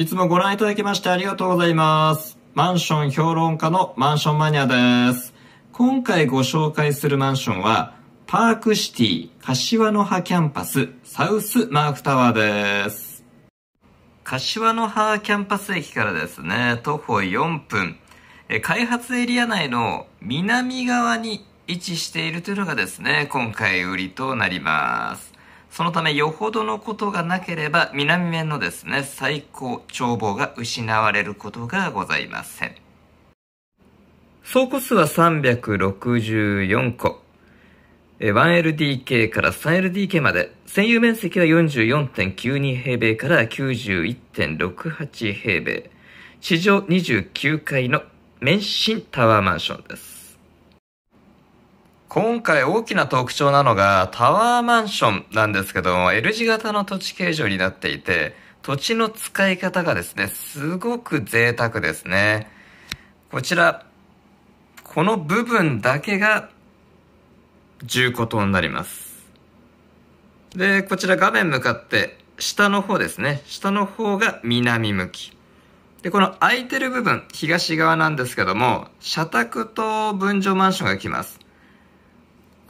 いつもご覧いただきましてありがとうございます。マンション評論家のマンションマニアです。今回ご紹介するマンションは、パークシティ柏の葉キャンパスサウスマークタワーです。柏の葉キャンパス駅からですね、徒歩4分、開発エリア内の南側に位置しているというのがですね、今回売りとなります。そのためよほどのことがなければ南面のですね最高眺望が失われることがございません総個数は364個 1LDK から 3LDK まで占有面積は44.92平米から91.68平米地上29階の免震タワーマンションです今回大きな特徴なのがタワーマンションなんですけども、L 字型の土地形状になっていて、土地の使い方がですね、すごく贅沢ですね。こちら、この部分だけが重戸棟になります。で、こちら画面向かって下の方ですね。下の方が南向き。で、この空いてる部分、東側なんですけども、社宅と分譲マンションが来ます。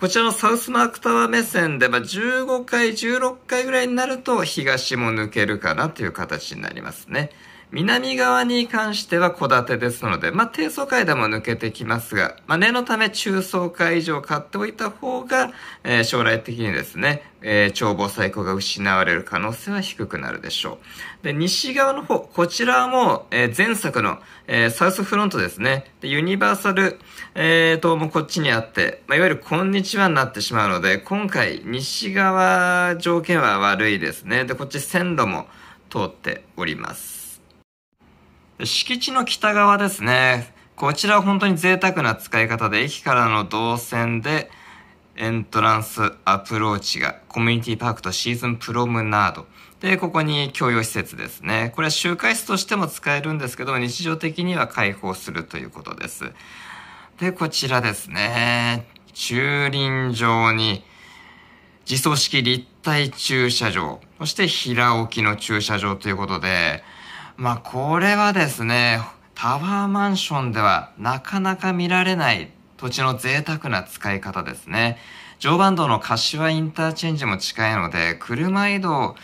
こちらのサウスマークタワー目線で、まあ、15回、16回ぐらいになると東も抜けるかなという形になりますね。南側に関しては戸建てですので、まあ、低層階でも抜けてきますが、まあ、念のため中層階以上買っておいた方が、えー、将来的にですね、えー、眺望最高が失われる可能性は低くなるでしょう。で、西側の方、こちらはもう、えー、前作の、えー、サウスフロントですね。で、ユニバーサル、えー、島もこっちにあって、まあ、いわゆるこんにちはになってしまうので、今回、西側条件は悪いですね。で、こっち線路も通っております。敷地の北側ですね。こちらは本当に贅沢な使い方で、駅からの動線で、エントランスアプローチがコミュニティパークとシーズンプロムナード。で、ここに共用施設ですね。これは集会室としても使えるんですけど、日常的には開放するということです。で、こちらですね。駐輪場に自走式立体駐車場、そして平置きの駐車場ということで、まあこれはですね、タワーマンションではなかなか見られない土地の贅沢な使い方ですね。常磐道の柏インターチェンジも近いので、車移動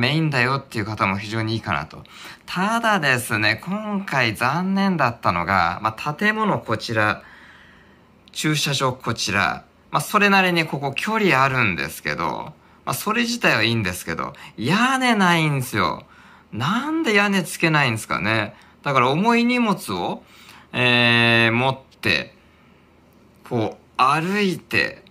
メインだよっていう方も非常にいいかなと。ただですね、今回残念だったのが、まあ、建物こちら、駐車場こちら、まあ、それなりにここ距離あるんですけど、まあ、それ自体はいいんですけど、屋根ないんですよ。なんで屋根つけないんですかね。だから重い荷物を、えー、持って、こう、歩いて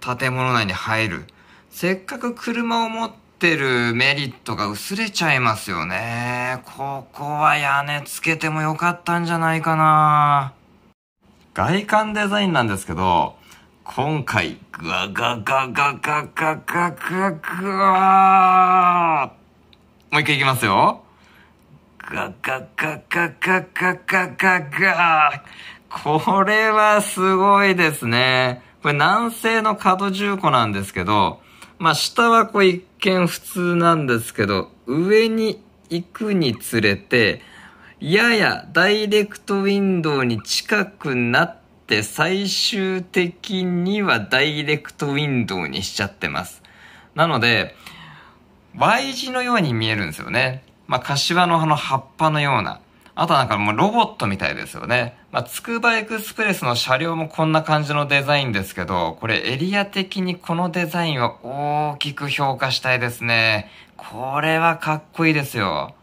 建物内に入る。せっかく車を持ってるメリットが薄れちゃいますよね。ここは屋根つけてもよかったんじゃないかな。外観デザインなんですけど、今回、ガガガガガガガガガガもう一回いきますよ。ガガガガガガガガガこれはすごいですね。これ南西の角重工なんですけど、まあ下はこう一見普通なんですけど、上に行くにつれて、ややダイレクトウィンドウに近くなって最終的にはダイレクトウィンドウにしちゃってます。なので、Y 字のように見えるんですよね。まあ、柏の葉の葉っぱのような。あとなんかもうロボットみたいですよね。まあ、つくばエクスプレスの車両もこんな感じのデザインですけど、これエリア的にこのデザインは大きく評価したいですね。これはかっこいいですよ。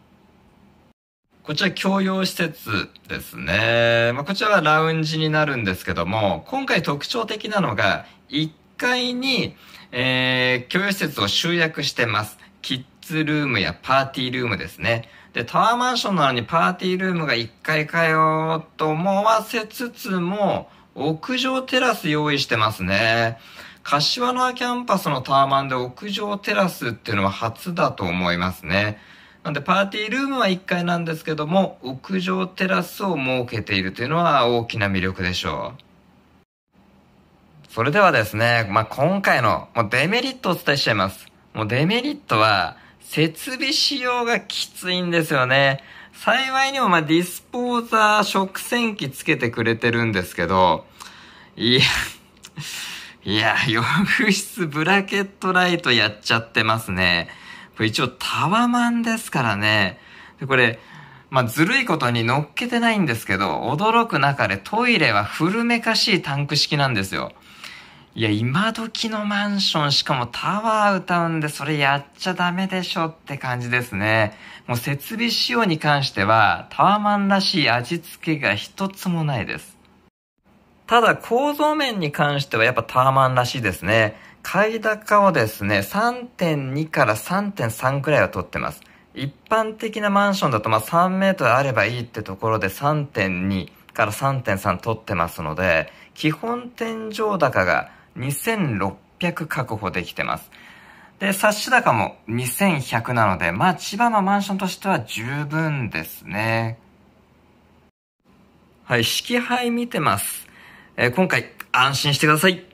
こちら共用施設ですね。まあ、こちらはラウンジになるんですけども、今回特徴的なのが、1階に、えー、共用施設を集約してます。キッズルームやパーティールームですね。で、タワーマンションなのにパーティールームが1階かよと思わせつつも、屋上テラス用意してますね。柏のキャンパスのタワマンで屋上テラスっていうのは初だと思いますね。なんでパーティールームは1階なんですけども、屋上テラスを設けているというのは大きな魅力でしょう。それではですね、まあ、今回の、デメリットをお伝えしちゃいます。もうデメリットは、設備使用がきついんですよね。幸いにもまあディスポーザー食洗機つけてくれてるんですけど、いや、いや、浴室ブラケットライトやっちゃってますね。これ一応タワマンですからね。で、これ、まあ、ずるいことに乗っけてないんですけど、驚く中でトイレは古めかしいタンク式なんですよ。いや、今時のマンション、しかもタワー歌うんで、それやっちゃダメでしょって感じですね。もう設備仕様に関しては、タワーマンらしい味付けが一つもないです。ただ、構造面に関してはやっぱタワーマンらしいですね。買い高をですね、3.2から3.3くらいは取ってます。一般的なマンションだと、まあ、3メートルあればいいってところで3.2から3.3取ってますので、基本天井高が2600確保できてます。で、冊子高も2100なので、まあ千葉のマンションとしては十分ですね。はい、式配見てます。えー、今回、安心してください。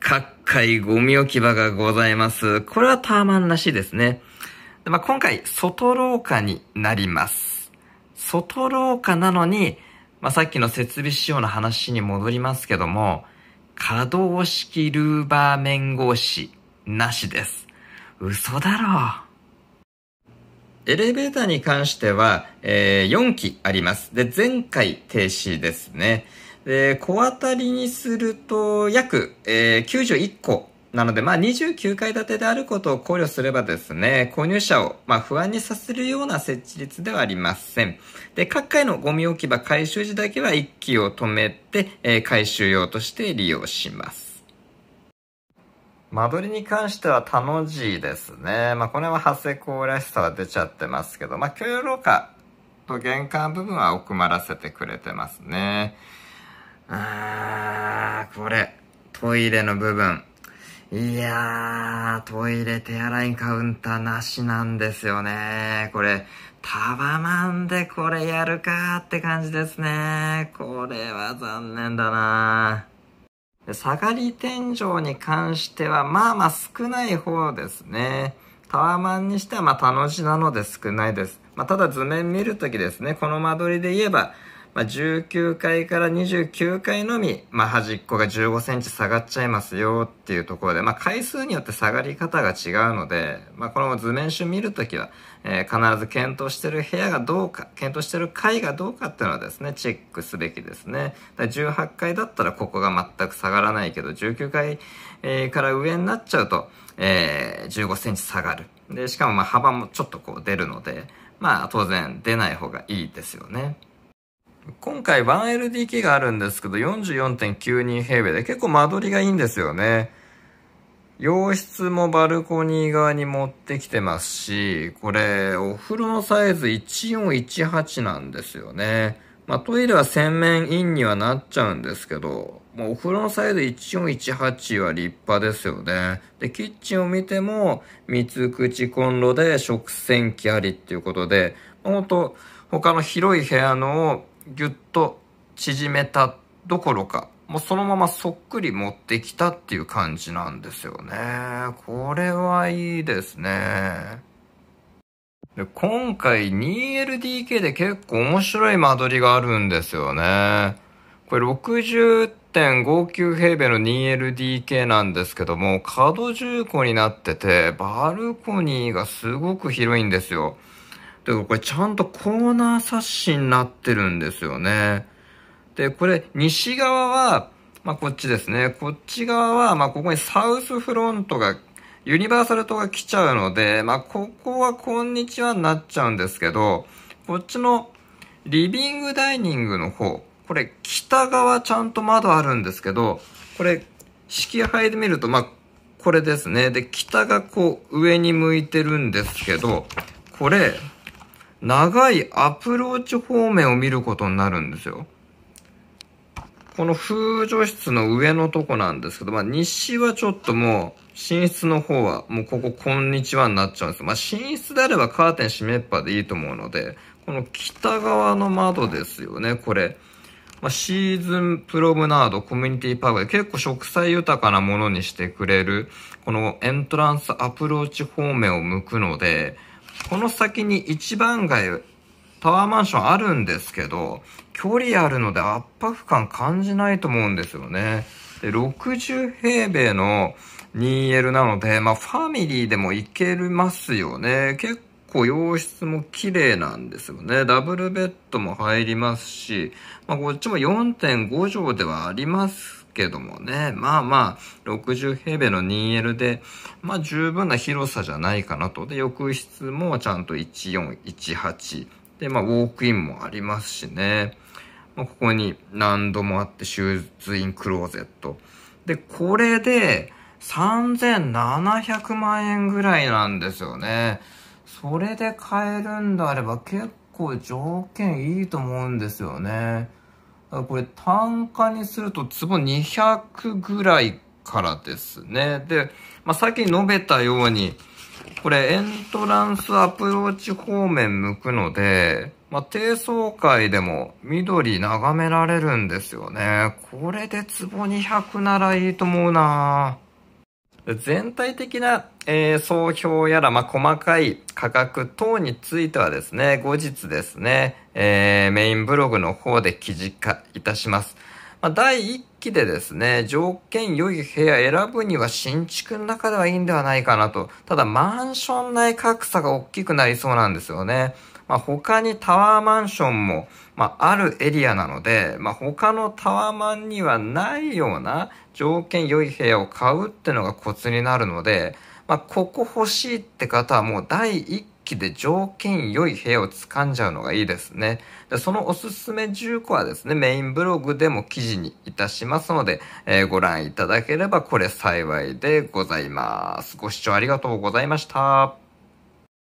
各界ゴミ置き場がございます。これはターマンらしいですね。でまあ、今回、外廊下になります。外廊下なのに、まあ、さっきの設備仕様の話に戻りますけども、可動式ルーバー面格子なしです。嘘だろエレベーターに関しては、えー、4機あります。で、前回停止ですね。で、小当たりにすると約、えー、91個なので、まあ、29階建てであることを考慮すればですね、購入者を、ま不安にさせるような設置率ではありません。で、各階のゴミ置き場回収時だけは一気を止めて、え回収用として利用します。間取りに関しては楽の字ですね。まあ、これは長谷港らしさは出ちゃってますけど、まあ、許容下と玄関部分は奥まらせてくれてますね。あー、これ、トイレの部分。いやー、トイレ手洗いカウンターなしなんですよね。これ、タワマンでこれやるかって感じですね。これは残念だな下がり天井に関しては、まあまあ少ない方ですね。タワマンにしてはまあ楽しなので少ないです。まあ、ただ図面見るときですね、この間取りで言えば、まあ、19階から29階のみ、まあ、端っこが15センチ下がっちゃいますよっていうところで、まあ、回数によって下がり方が違うので、まあ、この図面集見るときは、えー、必ず検討してる部屋がどうか、検討してる階がどうかっていうのはですね、チェックすべきですね。だ18階だったらここが全く下がらないけど、19階、えー、から上になっちゃうと、えー、15センチ下がる。で、しかもまあ幅もちょっとこう出るので、まあ当然出ない方がいいですよね。今回 1LDK があるんですけど、44.92平米で結構間取りがいいんですよね。洋室もバルコニー側に持ってきてますし、これ、お風呂のサイズ1418なんですよね。まあ、トイレは洗面インにはなっちゃうんですけど、もうお風呂のサイズ1418は立派ですよね。で、キッチンを見ても、三つ口コンロで食洗機ありっていうことで、ほんと、他の広い部屋のぎゅっと縮めたどころか、もうそのままそっくり持ってきたっていう感じなんですよね。これはいいですね。で今回 2LDK で結構面白い間取りがあるんですよね。これ60.59平米の 2LDK なんですけども、角重工になってて、バルコニーがすごく広いんですよ。というかこれちゃんとコーナー冊子になってるんですよね。で、これ西側は、まあ、こっちですね。こっち側は、まあ、ここにサウスフロントが、ユニバーサル島が来ちゃうので、まあ、ここはこんにちはになっちゃうんですけど、こっちのリビングダイニングの方、これ北側ちゃんと窓あるんですけど、これ、色配で見ると、まあ、これですね。で、北がこう上に向いてるんですけど、これ、長いアプローチ方面を見ることになるんですよ。この風除室の上のとこなんですけど、まあ西はちょっともう、寝室の方はもうこここんにちはになっちゃうんです。まあ寝室であればカーテン閉めっぱでいいと思うので、この北側の窓ですよね、これ。まあ、シーズンプロムナードコミュニティパークで結構植栽豊かなものにしてくれる、このエントランスアプローチ方面を向くので、この先に一番街、タワーマンションあるんですけど、距離あるので圧迫感感じないと思うんですよね。で、60平米の 2L なので、まあファミリーでも行けますよね。結構洋室も綺麗なんですよね。ダブルベッドも入りますし、まあこっちも4.5畳ではありますけどもね、まあまあ、60平米の 2L で、まあ十分な広さじゃないかなと。で、浴室もちゃんと14、18。で、まあウォークインもありますしね。まあ、ここに何度もあってシューズインクローゼット。で、これで3700万円ぐらいなんですよね。それで買えるんであれば結構条件いいと思うんですよね。これ単価にすると壺200ぐらいからですね。で、まあ、さっき述べたように、これエントランスアプローチ方面向くので、まあ、低層階でも緑眺められるんですよね。これで壺200ならいいと思うなぁ。全体的な、えー、総評やら、まあ、細かい価格等についてはですね、後日ですね、えー、メインブログの方で記事化いたします。まあ、第1期でですね、条件良い部屋選ぶには新築の中ではいいんではないかなと。ただ、マンション内格差が大きくなりそうなんですよね。まあ、他にタワーマンションも、まあ、あるエリアなので、まあ、他のタワーマンにはないような条件良い部屋を買うってのがコツになるので、まあ、ここ欲しいって方はもう第1期で条件良い部屋を掴んじゃうのがいいですね。でそのおすすめ10個はですね、メインブログでも記事にいたしますので、えー、ご覧いただければこれ幸いでございます。ご視聴ありがとうございました。